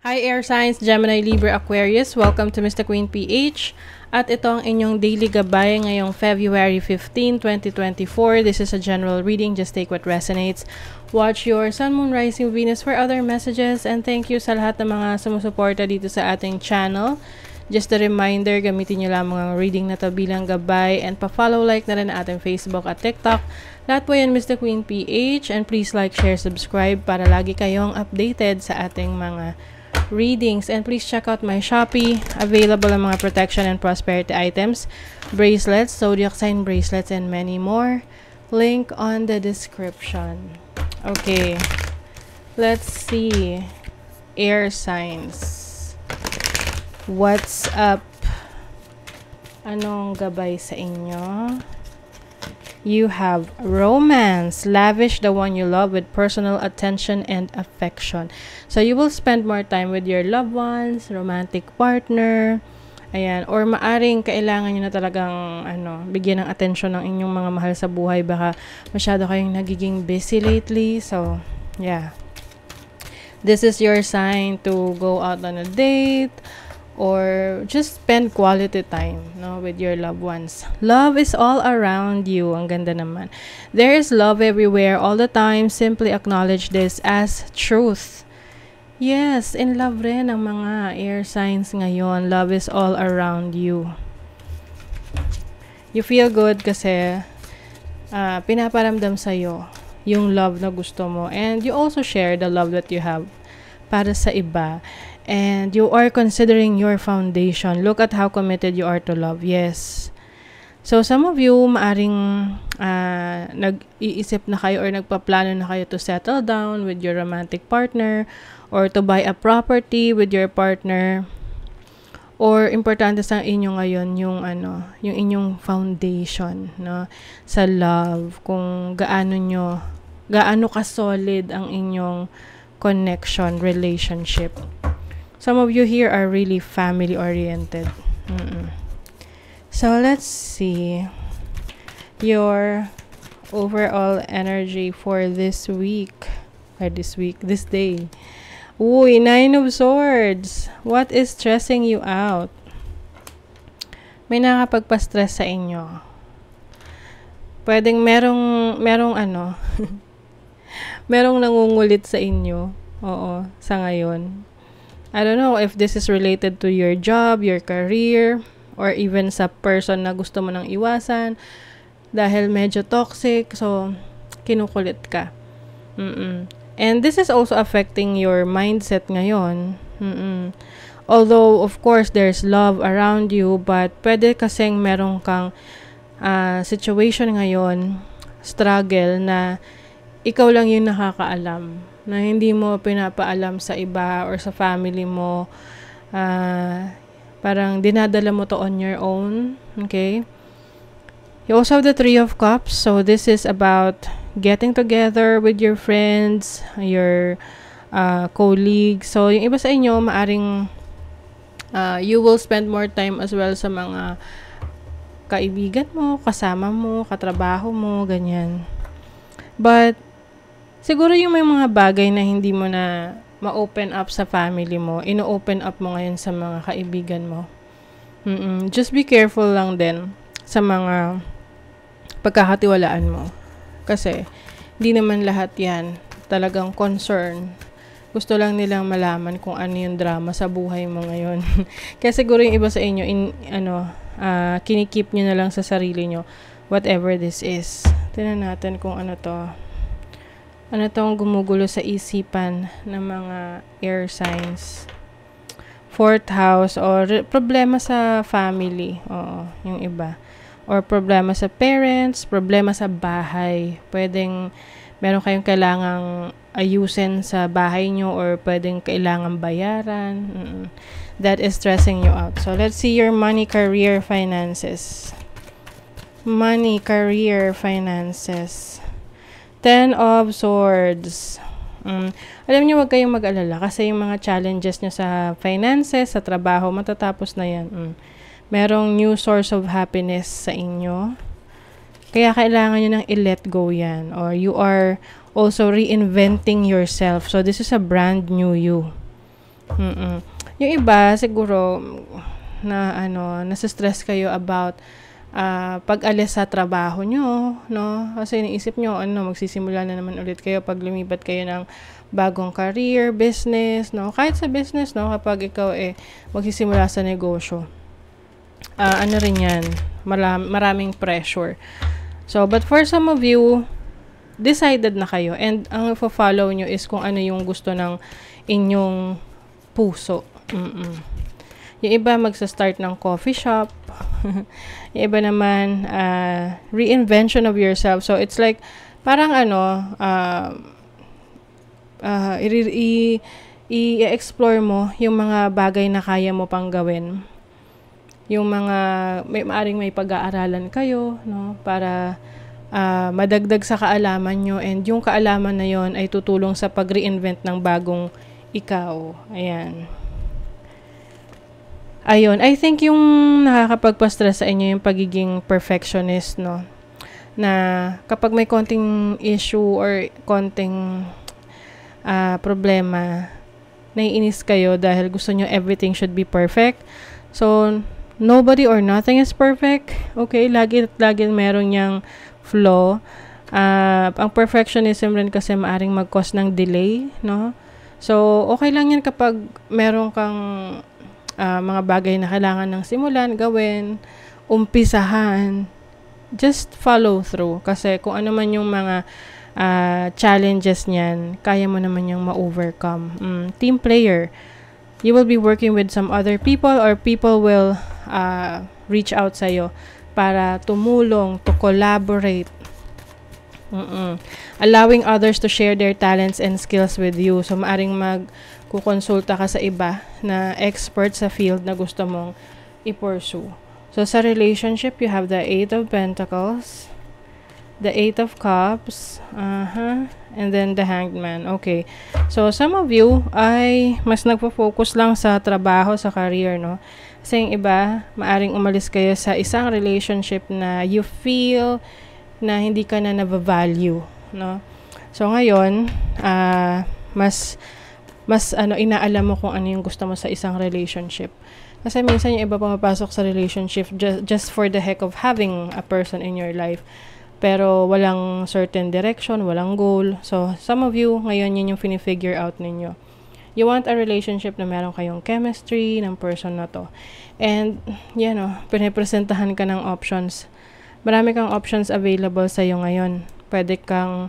Hi Air Signs, Gemini, Libra, Aquarius. Welcome to Mr. Queen PH. At ito ang inyong daily gabay ngayong February 15, 2024. This is a general reading. Just take what resonates. Watch your Sun, Moon, Rising, Venus for other messages. And thank you sa lahat ng mga sumusuporta dito sa ating channel. Just a reminder, gamitin nyo lamang ang reading na to bilang gabay and pa-follow like na rin ating Facebook at TikTok. Lahat po yan Mr. Queen PH and please like, share, subscribe para lagi kayong updated sa ating mga readings. And please check out my Shopee. Available ang mga protection and prosperity items, bracelets, zodiac sign bracelets, and many more. Link on the description. Okay. Let's see. Air signs. What's up? Anong gabay sa inyo? You have romance. Lavish the one you love with personal attention and affection. So you will spend more time with your loved ones, romantic partner, Ayan. Or maaring kailangan niyo na talagang ano, bigyan ng atensyon ng inyong mga mahal sa buhay. Baka masyado kayong nagiging busy lately. So, yeah. This is your sign to go out on a date or just spend quality time no with your loved ones love is all around you ang ganda naman there is love everywhere all the time simply acknowledge this as truth yes in love rin ang mga air signs ngayon love is all around you you feel good kasi uh, pinaparamdam sa'yo yung love na gusto mo and you also share the love that you have para sa iba and you are considering your foundation. Look at how committed you are to love. Yes. So some of you maaring uh, nag-iisip na kayo or nagpaplano na kayo to settle down with your romantic partner or to buy a property with your partner or importante sa inyo ngayon yung ano, yung inyong foundation, no, sa love, kung gaano nyo, gaano ka solid ang inyong connection, relationship. Some of you here are really family oriented. Mm -mm. So let's see your overall energy for this week or this week, this day. Uy, Nine of Swords. What is stressing you out? May nakakapagpa-stress sa inyo. Pwedeng merong merong ano merong nangungulit sa inyo. Oo, sa ngayon. I don't know if this is related to your job, your career, or even sa person na gusto mo nang iwasan dahil medyo toxic. So, kinukulit ka. Mm-mm. And this is also affecting your mindset ngayon. Mm-mm. Although, of course, there's love around you, but pwede kasing meron kang uh, situation ngayon, struggle na ikaw lang yung nakakaalam na hindi mo pinapaalam sa iba or sa family mo. Uh, parang dinadala mo to on your own. Okay? You also have the Three of Cups. So, this is about getting together with your friends, your uh, colleagues. So, yung iba sa inyo, maaring uh, you will spend more time as well sa mga kaibigan mo, kasama mo, katrabaho mo, ganyan. But, siguro yung may mga bagay na hindi mo na ma-open up sa family mo, ino-open up mo ngayon sa mga kaibigan mo. Mm-mm. Just be careful lang din sa mga pagkakatiwalaan mo. Kasi, hindi naman lahat yan talagang concern. Gusto lang nilang malaman kung ano yung drama sa buhay mo ngayon. Kaya siguro yung iba sa inyo, in, ano, uh, ah, kinikip nyo na lang sa sarili nyo whatever this is. Tinan natin kung ano to. Ano tong gumugulo sa isipan ng mga air signs? Fourth house or problema sa family. Oo, yung iba. Or problema sa parents, problema sa bahay. Pwedeng meron kayong kailangang ayusin sa bahay nyo or pwedeng kailangan bayaran. That is stressing you out. So, let's see your money, career, finances. Money, career, finances. Ten of Swords. Mm. Alam niyo, wag kayong mag-alala kasi yung mga challenges niyo sa finances, sa trabaho, matatapos na yan. Mm. Merong new source of happiness sa inyo. Kaya kailangan niyo nang i-let go yan. Or you are also reinventing yourself. So, this is a brand new you. Mm-mm. Yung iba, siguro, na ano, nasa stress kayo about uh, pag-alis sa trabaho nyo, no? Kasi iniisip nyo, ano, magsisimula na naman ulit kayo pag lumipat kayo ng bagong career, business, no? Kahit sa business, no? Kapag ikaw, eh, magsisimula sa negosyo. Uh, ano rin yan? Maram- maraming pressure. So, but for some of you, decided na kayo. And ang follow nyo is kung ano yung gusto ng inyong puso. Mm-mm. Yung iba magsa-start ng coffee shop. yung iba naman uh, reinvention of yourself. So it's like parang ano uh, uh, i- i-explore mo yung mga bagay na kaya mo pang gawin. Yung mga may maaring may pag-aaralan kayo, no, para uh, madagdag sa kaalaman nyo and yung kaalaman na yon ay tutulong sa pag-reinvent ng bagong ikaw. Ayan. Ayun, I think yung nakakapagpa-stress sa inyo yung pagiging perfectionist, no? Na kapag may konting issue or konting uh, problema, naiinis kayo dahil gusto nyo everything should be perfect. So, nobody or nothing is perfect. Okay, lagi at lagi meron niyang flaw. Uh, ang perfectionism rin kasi maaring mag-cause ng delay, no? So, okay lang yan kapag meron kang uh, mga bagay na kailangan ng simulan, gawin, umpisahan, just follow through. Kasi kung ano man yung mga uh, challenges niyan, kaya mo naman yung ma-overcome. Mm, team player, you will be working with some other people or people will uh, reach out sa'yo para tumulong, to collaborate, Mm-mm. Allowing others to share their talents and skills with you. So, maaring mag, kukonsulta ka sa iba na expert sa field na gusto mong i-pursue. So, sa relationship, you have the Eight of Pentacles, the Eight of Cups, uh-huh, and then the Hanged Man. Okay. So, some of you ay mas nagpo-focus lang sa trabaho, sa career, no? Kasi yung iba, maaring umalis kayo sa isang relationship na you feel na hindi ka na nabavalue, no? So, ngayon, uh, mas mas ano inaalam mo kung ano yung gusto mo sa isang relationship. Kasi minsan yung iba pumapasok sa relationship just, just for the heck of having a person in your life. Pero walang certain direction, walang goal. So, some of you, ngayon yun yung fini-figure out ninyo. You want a relationship na meron kayong chemistry ng person na to. And, yan o, oh, pinipresentahan ka ng options. Marami kang options available sa'yo ngayon. Pwede kang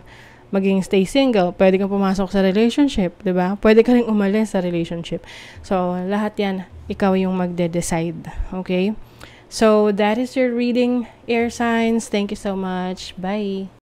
maging stay single, pwede kang pumasok sa relationship, 'di ba? Pwede ka ring umalis sa relationship. So, lahat 'yan ikaw yung magde-decide, okay? So, that is your reading air signs. Thank you so much. Bye.